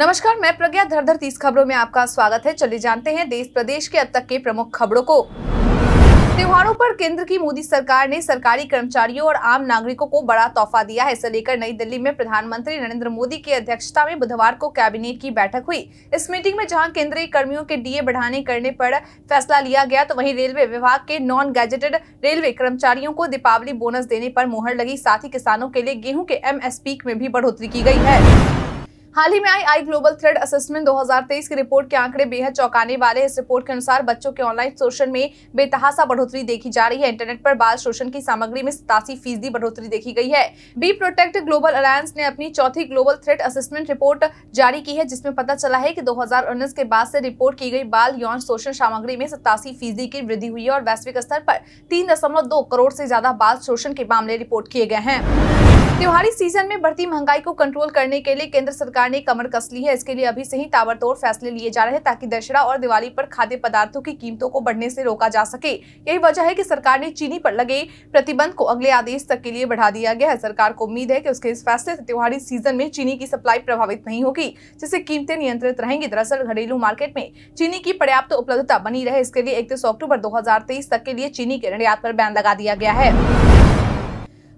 नमस्कार मैं प्रज्ञा धरधर तीस खबरों में आपका स्वागत है चले जानते हैं देश प्रदेश के अब तक के प्रमुख खबरों को त्योहारों पर केंद्र की मोदी सरकार ने सरकारी कर्मचारियों और आम नागरिकों को बड़ा तोहफा दिया है इसे लेकर नई दिल्ली में प्रधानमंत्री नरेंद्र मोदी की अध्यक्षता में बुधवार को कैबिनेट की बैठक हुई इस मीटिंग में जहां केंद्रीय कर्मियों के डीए बढ़ाने करने पर फैसला लिया गया तो वहीं रेलवे विभाग के नॉन गैजेटेड रेलवे कर्मचारियों को दीपावली बोनस देने पर मोहर लगी साथ ही किसानों के लिए गेहूँ के एम में भी बढ़ोतरी की गई है हाल ही में I I global threat assessment 2023 की रिपोर्ट के आंकड़े बेहद चौंकाने वाले इस रिपोर्ट के अनुसार बच्चों के ऑनलाइन शोषण में बेतहासा बढ़ोतरी देखी जा रही है इंटरनेट पर बाल शोषण की सामग्री में सतासी फीसदी बढ़ोतरी देखी गई है बी प्रोटेक्ट ग्लोबल अलायंस ने अपनी चौथी ग्लोबल थ्रेड असेसमेंट रिपोर्ट जारी की है जिसमें पता चला है की दो के बाद से रिपोर्ट की गई बाल यौन शोषण सामग्री में सतासी फीसदी की वृद्धि हुई है और वैश्विक स्तर पर तीन करोड़ से ज्यादा बाल शोषण के मामले रिपोर्ट किए गए हैं त्योहारी सीजन में बढ़ती महंगाई को कंट्रोल करने के लिए केंद्र सरकार ने कमर कस ली है इसके लिए अभी से ही ताबड़तोड़ फैसले लिए जा रहे हैं ताकि दशहरा और दिवाली पर खाद्य पदार्थों की कीमतों को बढ़ने से रोका जा सके यही वजह है कि सरकार ने चीनी पर लगे प्रतिबंध को अगले आदेश तक के लिए बढ़ा दिया गया है सरकार को उम्मीद है की उसके इस फैसले से त्योहारी सीजन में चीनी की सप्लाई प्रभावित नहीं होगी जिससे कीमतें नियंत्रित रहेंगी दरअसल घरेलू मार्केट में चीनी की पर्याप्त उपलब्धता बनी रहे इसके लिए इकतीस अक्टूबर दो तक के लिए चीनी के निर्यात पर बैन लगा दिया गया है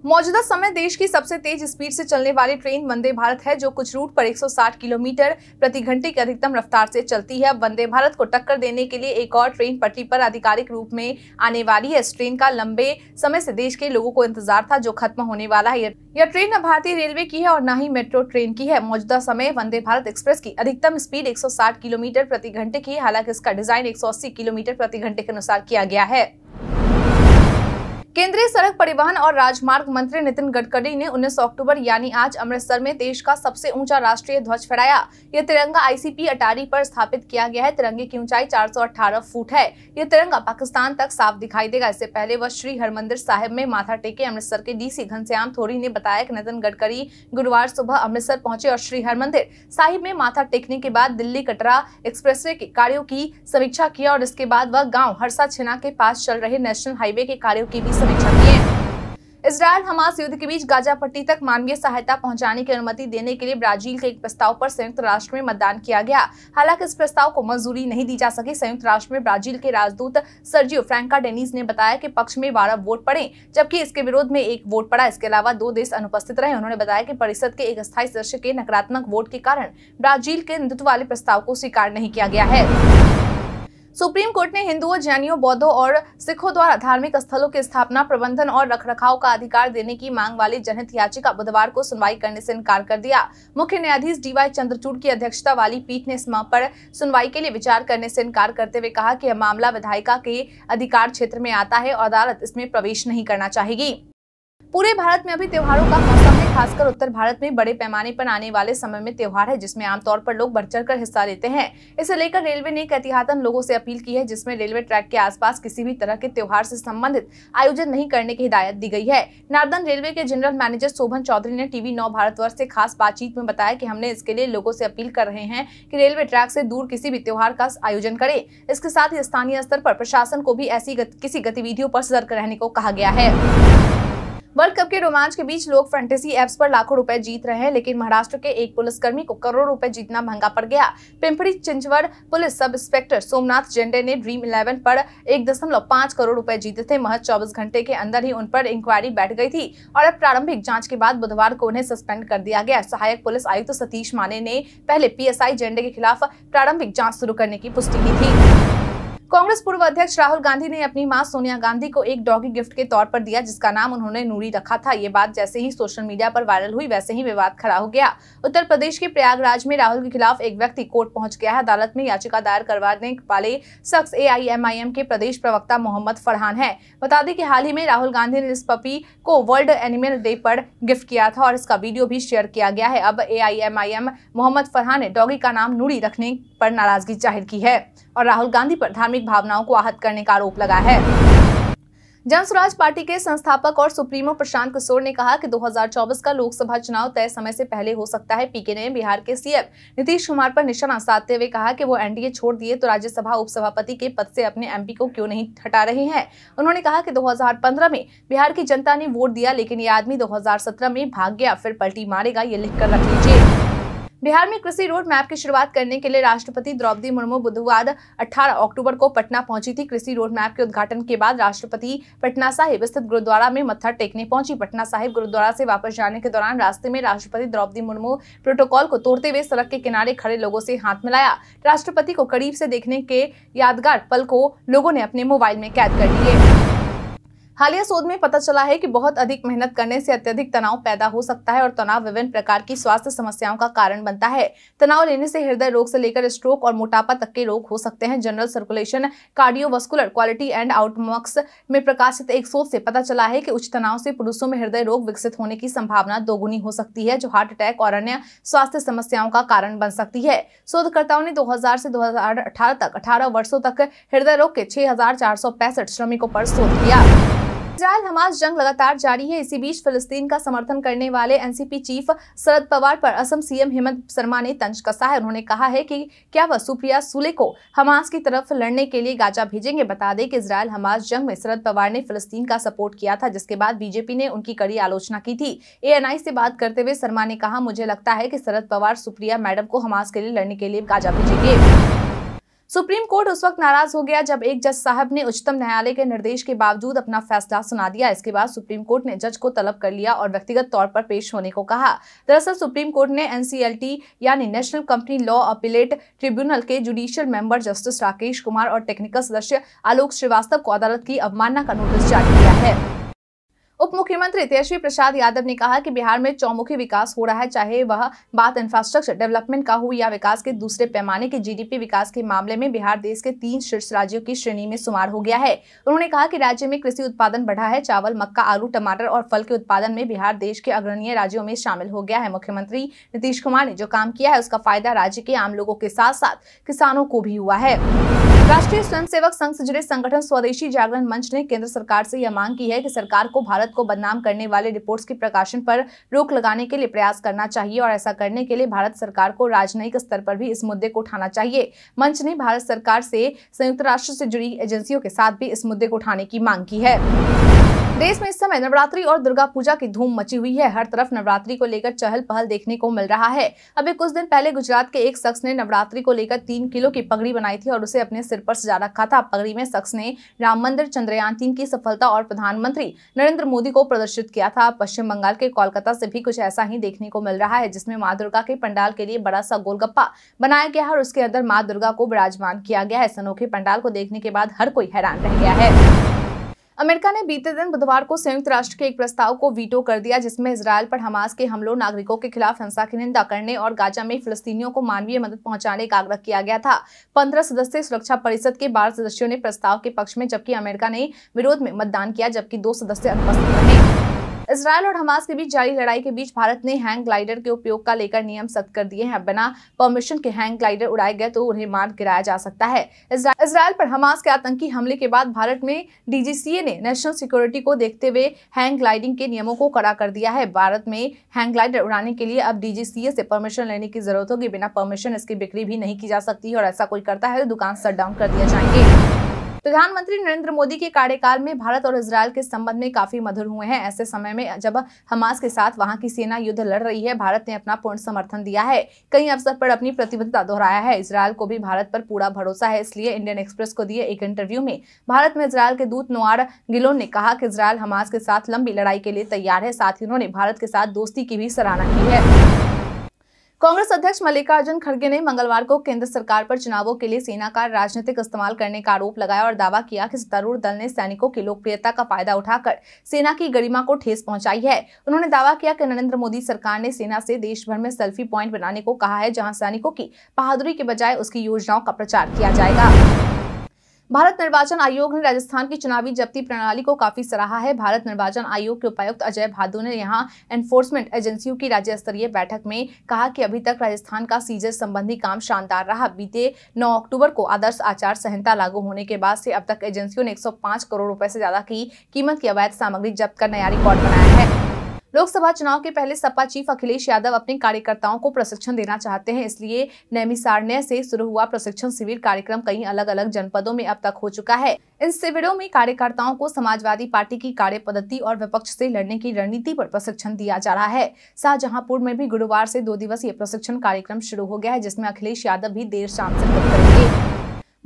मौजूदा समय देश की सबसे तेज स्पीड से चलने वाली ट्रेन वंदे भारत है जो कुछ रूट पर 160 किलोमीटर प्रति घंटे की अधिकतम रफ्तार से चलती है वंदे भारत को टक्कर देने के लिए एक और ट्रेन पटरी पर आधिकारिक रूप में आने वाली है इस ट्रेन का लंबे समय से देश के लोगों को इंतजार था जो खत्म होने वाला है यह ट्रेन न भारतीय रेलवे की है और न ही मेट्रो ट्रेन की है मौजूदा समय वंदे भारत एक्सप्रेस की अधिकतम स्पीड एक किलोमीटर प्रति घंटे की हालांकि इसका डिजाइन एक किलोमीटर प्रति घंटे के अनुसार किया गया है केंद्रीय सड़क परिवहन और राजमार्ग मंत्री नितिन गडकरी ने 19 अक्टूबर यानी आज अमृतसर में देश का सबसे ऊंचा राष्ट्रीय ध्वज फहराया यह तिरंगा आईसीपी अटारी पर स्थापित किया गया है तिरंगे की ऊंचाई 418 फुट है यह तिरंगा पाकिस्तान तक साफ दिखाई देगा इससे पहले वह श्री हरमंदिर साहिब में माथा टेके अमृतसर के डीसी घनश्याम थोरी ने बताया की नितिन गडकरी गुरुवार सुबह अमृतसर पहुंचे और श्री हरमंदिर साहिब में माथा टेकने के बाद दिल्ली कटरा एक्सप्रेस के कार्यो की समीक्षा किया और इसके बाद वह गाँव हरसा छिना के पास चल रहे नेशनल हाईवे के कार्यो की भी समीक्षा किए इसराइल हमास युद्ध के बीच गाजा पट्टी तक मानवीय सहायता पहुंचाने की अनुमति देने के लिए ब्राजील के एक प्रस्ताव पर संयुक्त राष्ट्र में मतदान किया गया हालांकि इस प्रस्ताव को मंजूरी नहीं दी जा सकी संयुक्त राष्ट्र में ब्राजील के राजदूत सर्जियो फ्रैंका डेनिस ने बताया कि पक्ष में बारह वोट पड़े जबकि इसके विरोध में एक वोट पड़ा इसके अलावा दो देश अनुपस्थित रहे उन्होंने बताया की परिषद के एक स्थायी सदस्य के नकारात्मक वोट के कारण ब्राजील के नेतृत्व वाले प्रस्ताव को स्वीकार नहीं किया गया है सुप्रीम कोर्ट ने हिंदुओं जैनियों बौद्धों और सिखों द्वारा धार्मिक स्थलों की स्थापना प्रबंधन और रखरखाव का अधिकार देने की मांग वाली जनहित याचिका बुधवार को सुनवाई करने से इनकार कर दिया मुख्य न्यायाधीश डीवाई चंद्रचूड की अध्यक्षता वाली पीठ ने इस मांग पर सुनवाई के लिए विचार करने से इनकार करते हुए कहा कि यह मामला विधायिका के अधिकार क्षेत्र में आता है और अदालत इसमें प्रवेश नहीं करना चाहेगी पूरे भारत में अभी त्योहारों का मौसम है खासकर उत्तर भारत में बड़े पैमाने पर आने वाले समय में त्योहार है जिसमें आमतौर पर लोग बढ़ चढ़ कर हिस्सा लेते हैं इसे लेकर रेलवे ने एक एहतियातन लोगों से अपील की है जिसमें रेलवे ट्रैक के आसपास किसी भी तरह के त्योहार से संबंधित आयोजन नहीं करने की हिदायत दी गई है नार्दन रेलवे के जनरल मैनेजर शोभन चौधरी ने टीवी नौ भारत से खास बातचीत में बताया की हमने इसके लिए लोगों से अपील कर रहे हैं की रेलवे ट्रैक से दूर किसी भी त्योहार का आयोजन करे इसके साथ ही स्थानीय स्तर पर प्रशासन को भी ऐसी किसी गतिविधियों पर सतर्क रहने को कहा गया है वर्ल्ड कप के रोमांच के बीच लोग फैंटेसी एप्स पर लाखों रुपए जीत रहे हैं लेकिन महाराष्ट्र के एक पुलिसकर्मी को करोड़ों रुपए जीतना महंगा पड़ गया Pimpri Chinchwad police sub inspector Somnath Jende ने ड्रीम इलेवन पर एक दशमलव पांच करोड़ रुपए जीते थे महज चौबीस घंटे के अंदर ही उन पर इंक्वायरी बैठ गई थी और अब प्रारंभिक जांच के बाद बुधवार को उन्हें सस्पेंड कर दिया गया सहायक पुलिस आयुक्त सतीश माने ने पहले पीएसआई जेंडे के खिलाफ प्रारंभिक जांच शुरू करने की पुष्टि की थी कांग्रेस पूर्व अध्यक्ष राहुल गांधी ने अपनी मां सोनिया गांधी को एक डॉगी गिफ्ट के तौर पर दिया जिसका नाम उन्होंने नूरी रखा था ये बात जैसे ही सोशल मीडिया पर वायरल हुई वैसे ही विवाद खड़ा हो गया उत्तर प्रदेश के प्रयागराज में राहुल के खिलाफ एक व्यक्ति कोर्ट पहुंच गया है अदालत में याचिका दायर करवाने वाले शख्स ए के प्रदेश प्रवक्ता मोहम्मद फरहान है बता दें कि हाल ही में राहुल गांधी ने इस पपी को वर्ल्ड एनिमल डे पर गिफ्ट किया था और इसका वीडियो भी शेयर किया गया है अब ए मोहम्मद फरहान ने डॉगी का नाम नूरी रखने पर नाराजगी जाहिर की है और राहुल गांधी पर धार्मिक भावनाओं को आहत करने का आरोप लगा है जन स्वराज पार्टी के संस्थापक और सुप्रीमो प्रशांत किशोर ने कहा कि 2024 का लोकसभा चुनाव तय समय से पहले हो सकता है पीके ने बिहार के सीएम नीतीश कुमार पर निशाना साधते हुए कहा कि वो एनडीए छोड़ दिए तो राज्यसभा उपसभापति के पद से अपने एमपी को क्यों नहीं हटा रहे हैं उन्होंने कहा कि 2015 में बिहार की जनता ने वोट दिया लेकिन ये आदमी दो में भाग गया फिर पलटी मारेगा ये लिख कर रख लीजिए बिहार में कृषि रोड मैप की शुरुआत करने के लिए राष्ट्रपति द्रौपदी मुर्मू बुधवार 18 अक्टूबर को पटना पहुंची थी कृषि रोड मैप के उद्घाटन के बाद राष्ट्रपति पटना साहिब स्थित गुरुद्वारा में मत्था टेकने पहुंची पटना साहिब गुरुद्वारा से वापस जाने के दौरान रास्ते में राष्ट्रपति द्रौपदी मुर्मू प्रोटोकॉल को तोड़ते हुए सड़क के किनारे खड़े लोगों से हाथ मिलाया राष्ट्रपति को करीब से देखने के यादगार पल को लोगों ने अपने मोबाइल में कैद कर लिए हालिया शोध में पता चला है कि बहुत अधिक मेहनत करने से अत्यधिक तनाव पैदा हो सकता है और तनाव विभिन्न प्रकार की स्वास्थ्य समस्याओं का कारण बनता है तनाव लेने से हृदय रोग से लेकर स्ट्रोक और मोटापा तक के रोग हो सकते हैं journal Circulation Cardiovascular Quality and Outcomes में प्रकाशित एक शोध से पता चला है कि उच्च तनाव से पुरुषों में हृदय रोग विकसित होने की संभावना दोगुनी हो सकती है जो हार्ट अटैक और अन्य स्वास्थ्य समस्याओं का कारण बन सकती है शोधकर्ताओं ने दो से दो तक अठारह वर्षों तक हृदय रोग के छह श्रमिकों पर शोध किया इसराइल हमास जंग लगातार जारी है इसी बीच फिलिस्तीन का समर्थन करने वाले एनसीपी चीफ शरद पवार पर असम सीएम हेमंत शर्मा ने तंज कसा है उन्होंने कहा है कि क्या वह सुप्रिया सुले को हमास की तरफ लड़ने के लिए गाजा भेजेंगे बता दें कि इसराइल हमास जंग में शरद पवार ने फिलिस्तीन का सपोर्ट किया था जिसके बाद बीजेपी ने उनकी कड़ी आलोचना की थी ए से बात करते हुए शर्मा ने कहा मुझे लगता है की शरद पवार सुप्रिया मैडम को हमास के लिए लड़ने के लिए गाजा भेजेंगे सुप्रीम कोर्ट उस वक्त नाराज हो गया जब एक जज साहब ने उच्चतम न्यायालय के निर्देश के बावजूद अपना फैसला सुना दिया इसके बाद सुप्रीम कोर्ट ने जज को तलब कर लिया और व्यक्तिगत तौर पर पेश होने को कहा दरअसल सुप्रीम कोर्ट ने एनसीएलटी यानी National Company Law Appellate Tribunal के judicial member justice Rakesh Kumar और टेक्निकल सदस्य आलोक श्रीवास्तव को अदालत की अवमानना का नोटिस जारी किया है उप मुख्यमंत्री तेजस्वी प्रसाद यादव ने कहा कि बिहार में चौमुखी विकास हो रहा है चाहे वह बात इंफ्रास्ट्रक्चर डेवलपमेंट का हो या विकास के दूसरे पैमाने के जीडीपी विकास के मामले में बिहार देश के तीन शीर्ष राज्यों की श्रेणी में शुमार हो गया है उन्होंने कहा कि राज्य में कृषि उत्पादन बढ़ा है चावल मक्का आलू टमाटर और फल के उत्पादन में बिहार देश के अग्रणीय राज्यों में शामिल हो गया है मुख्यमंत्री नीतीश कुमार ने जो काम किया है उसका फायदा राज्य के आम लोगों के साथ साथ किसानों को भी हुआ है राष्ट्रीय स्वयंसेवक संघ से जुड़े संगठन स्वदेशी जागरण मंच ने केंद्र सरकार से यह मांग की है कि सरकार को भारत भारत को बदनाम करने वाले रिपोर्ट्स के प्रकाशन पर रोक लगाने के लिए प्रयास करना चाहिए और ऐसा करने के लिए भारत सरकार को राजनयिक स्तर पर भी इस मुद्दे को उठाना चाहिए मंच ने भारत सरकार से संयुक्त राष्ट्र से जुड़ी एजेंसियों के साथ भी इस मुद्दे को उठाने की मांग की है देश में इस समय नवरात्रि और दुर्गा पूजा की धूम मची हुई है हर तरफ नवरात्रि को लेकर चहल पहल देखने को मिल रहा है अभी कुछ दिन पहले गुजरात के एक शख्स ने नवरात्रि को लेकर तीन किलो की पगड़ी बनाई थी और उसे अपने सिर पर सजा रखा था पगड़ी में शख्स ने राम मंदिर चंद्रयान तीन की सफलता और प्रधानमंत्री नरेंद्र मोदी को प्रदर्शित किया था पश्चिम बंगाल के कोलकाता से भी कुछ ऐसा ही देखने को मिल रहा है जिसमे माँ दुर्गा के पंडाल के लिए बड़ा सा गोलगप्पा बनाया गया है और उसके अंदर माँ दुर्गा को विराजमान किया गया है सनोखे पंडाल को देखने के बाद हर कोई हैरान रह गया है अमेरिका ने बीते दिन बुधवार को संयुक्त राष्ट्र के एक प्रस्ताव को वीटो कर दिया जिसमें इसराइल पर हमास के हमलों नागरिकों के खिलाफ हिंसा की निंदा करने और गाजा में फिलिस्तीनियों को मानवीय मदद पहुंचाने का आग्रह किया गया था पंद्रह सदस्यीय सुरक्षा परिषद के बारह सदस्यों ने प्रस्ताव के पक्ष में जबकि अमेरिका ने विरोध में मतदान किया जबकि दो सदस्य अनुपस्थित रहे इसराइल और हमास के बीच जारी लड़ाई के बीच भारत ने हैंग ग्लाइडर के उपयोग का लेकर नियम सख्त कर दिए हैं बिना परमिशन के हैंग ग्लाइडर उड़ाए गए तो उन्हें मार गिराया जा सकता है इसराइल पर हमास के आतंकी हमले के बाद भारत में डीजीसीए ने नेशनल सिक्योरिटी को देखते हुए हैंग ग्लाइडिंग के नियमों को कड़ा कर दिया है भारत में हैंग ग्लाइडर उड़ाने के लिए अब डीजीसीए से परमिशन लेने की जरूरत होगी बिना परमिशन इसकी बिक्री भी नहीं की जा सकती और ऐसा कोई करता है तो दुकान शट डाउन कर दिया जाएंगे प्रधानमंत्री नरेंद्र मोदी के कार्यकाल में भारत और इसराइल के संबंध में काफी मधुर हुए हैं ऐसे समय में जब हमास के साथ वहाँ की सेना युद्ध लड़ रही है भारत ने अपना पूर्ण समर्थन दिया है कई अवसर पर अपनी प्रतिबद्धता दोहराया है इसराइल को भी भारत पर पूरा भरोसा है इसलिए इंडियन एक्सप्रेस को दिए एक इंटरव्यू में भारत में इसराइल के दूत नोआर गिलोन ने कहा कि इसराइल हमास के साथ लंबी लड़ाई के लिए तैयार है साथ ही उन्होंने भारत के साथ दोस्ती की भी सराहना की है कांग्रेस अध्यक्ष मल्लिकार्जुन खड़गे ने मंगलवार को केंद्र सरकार पर चुनावों के लिए सेना का राजनीतिक इस्तेमाल करने का आरोप लगाया और दावा किया कि सत्तारूढ़ दल ने सैनिकों की लोकप्रियता का फायदा उठाकर सेना की गरिमा को ठेस पहुंचाई है उन्होंने दावा किया कि नरेंद्र मोदी सरकार ने सेना से देश भर में सेल्फी प्वाइंट बनाने को कहा है जहाँ सैनिकों की बहादुरी के बजाय उसकी योजनाओं का प्रचार किया जाएगा भारत निर्वाचन आयोग ने राजस्थान की चुनावी जब्ती प्रणाली को काफी सराहा है भारत निर्वाचन आयोग के उपायुक्त अजय भादु ने यहाँ एनफोर्समेंट एजेंसियों की राज्य स्तरीय बैठक में कहा कि अभी तक राजस्थान का सीजर संबंधी काम शानदार रहा बीते 9 अक्टूबर को आदर्श आचार संहिता लागू होने के बाद से अब तक एजेंसियों ने एक करोड़ रुपए से ज्यादा की कीमत की अवैध सामग्री जब्त कर नया रिकॉर्ड बनाया है लोकसभा चुनाव के पहले सपा चीफ अखिलेश यादव अपने कार्यकर्ताओं को प्रशिक्षण देना चाहते हैं इसलिए नैमिसारण्य से शुरू हुआ प्रशिक्षण शिविर कार्यक्रम कई अलग अलग जनपदों में अब तक हो चुका है इन शिविरों में कार्यकर्ताओं को समाजवादी पार्टी की कार्य पद्धति और विपक्ष से लड़ने की रणनीति पर प्रशिक्षण दिया जा रहा है शाहजहांपुर में भी गुरुवार से दो दिवसीय प्रशिक्षण कार्यक्रम शुरू हो गया है जिसमें अखिलेश यादव भी देर शाम से करेंगे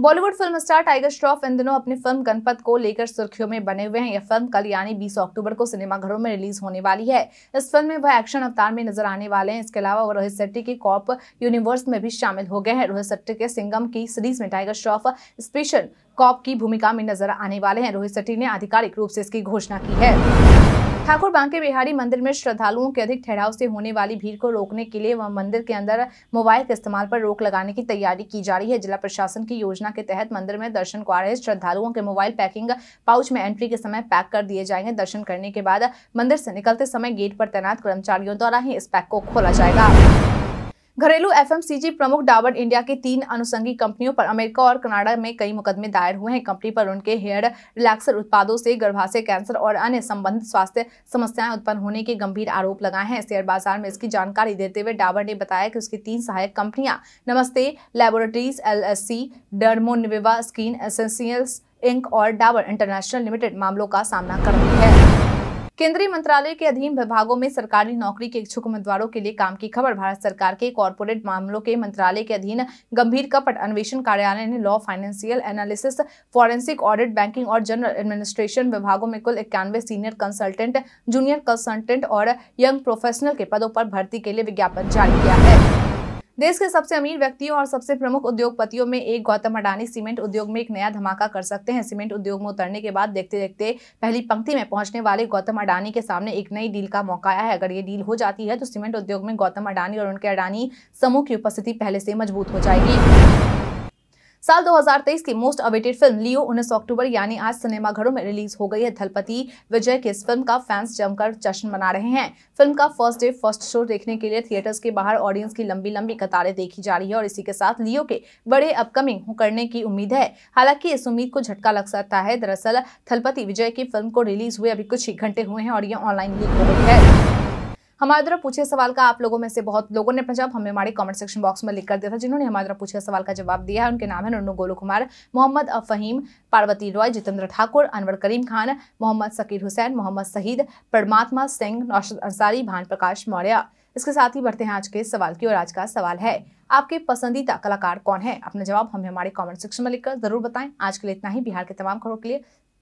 बॉलीवुड फिल्म स्टार टाइगर श्रॉफ इन दिनों अपनी फिल्म गणपत को लेकर सुर्खियों में बने हुए हैं यह फिल्म कल यानी 20 अक्टूबर को सिनेमाघरों में रिलीज होने वाली है इस फिल्म में वह एक्शन अवतार में नजर आने वाले हैं इसके अलावा वह रोहित शेट्टी की कॉप यूनिवर्स में भी शामिल हो गए हैं रोहित शेट्टी के सिंगम की सीरीज में टाइगर श्रॉफ स्पेशल कॉप की भूमिका में नजर आने वाले हैं रोहित शेट्टी ने आधिकारिक रूप से इसकी घोषणा की है ठाकुर बांके बिहारी मंदिर में श्रद्धालुओं के अधिक ठहराव से होने वाली भीड़ को रोकने के लिए वह मंदिर के अंदर मोबाइल के इस्तेमाल पर रोक लगाने की तैयारी की जा रही है जिला प्रशासन की योजना के तहत मंदिर में दर्शन को आ रहे श्रद्धालुओं के मोबाइल पैकिंग पाउच में एंट्री के समय पैक कर दिए जाएंगे दर्शन करने के बाद मंदिर से निकलते समय गेट पर तैनात कर्मचारियों द्वारा ही इस पैक को खोला जाएगा घरेलू एफएमसीजी प्रमुख डाबर इंडिया की तीन अनुसंगी कंपनियों पर अमेरिका और कनाडा में कई मुकदमे दायर हुए हैं कंपनी पर उनके हेयर रिलैक्सर उत्पादों से गर्भाशय कैंसर और अन्य संबंधित स्वास्थ्य समस्याएं उत्पन्न होने के गंभीर आरोप लगाए हैं शेयर बाजार में इसकी जानकारी देते हुए डाबर ने बताया कि उसकी तीन सहायक कंपनियां Namaste Laboratories L S C Dermoviva Skin Essentials Inc और डाबर इंटरनेशनल लिमिटेड मामलों का सामना कर रही है केंद्रीय मंत्रालय के अधीन विभागों में सरकारी नौकरी के इच्छुक उम्मीदवारों के लिए काम की खबर भारत सरकार के कॉरपोरेट मामलों के मंत्रालय के अधीन गंभीर कपट अन्वेषण कार्यालय ने law financial analysis forensic audit banking और जनरल एडमिनिस्ट्रेशन विभागों में कुल इक्यानवे सीनियर कंसल्टेंट जूनियर कंसल्टेंट और यंग प्रोफेशनल के पदों पर भर्ती के लिए विज्ञापन जारी किया है देश के सबसे अमीर व्यक्तियों और सबसे प्रमुख उद्योगपतियों में एक गौतम अडानी सीमेंट उद्योग में एक नया धमाका कर सकते हैं सीमेंट उद्योग में उतरने के बाद देखते देखते पहली पंक्ति में पहुंचने वाले गौतम अडानी के सामने एक नई डील का मौका आया है अगर ये डील हो जाती है तो सीमेंट उद्योग में गौतम अडानी और उनके अडानी समूह की उपस्थिति पहले से मजबूत हो जाएगी साल 2023 की मोस्ट अवेटेड फिल्म लियो 19 अक्टूबर यानी आज सिनेमाघरों में रिलीज हो गई है धलपति विजय की इस फिल्म का फैंस जमकर जश्न मना रहे हैं फिल्म का फर्स्ट डे फर्स्ट शो देखने के लिए थिएटर्स के बाहर ऑडियंस की लंबी लंबी कतारें देखी जा रही है और इसी के साथ लियो के बड़े अपकमिंग करने की उम्मीद है हालांकि इस उम्मीद को झटका लग सकता है दरअसल थलपति विजय की फिल्म को रिलीज हुए अभी कुछ ही घंटे हुए हैं और ये ऑनलाइन लीक हो गई है हमारे द्वारा पूछे सवाल का आप लोगों में से बहुत लोगों ने अपना जवाब हमें हमारे कमेंट सेक्शन बॉक्स में लिख कर दिया था जिन्होंने हमारे द्वारा पूछे सवाल का जवाब दिया है उनके नाम है नन्नू गोलू कुमार मोहम्मद अफहीम पार्वती रॉय जितेंद्र ठाकुर अनवर करीम खान मोहम्मद सकीर हुसैन मोहम्मद शहीद परमात्मा सिंह नौशद अंसारी भान प्रकाश मौर्य इसके साथ ही बढ़ते हैं आज के सवाल की और आज का सवाल है आपके पसंदीदा कलाकार कौन है अपना जवाब हमें हमारे कमेंट सेक्शन में लिखकर जरूर बताएं आज के लिए इतना ही बिहार के तमाम खबरों के लिए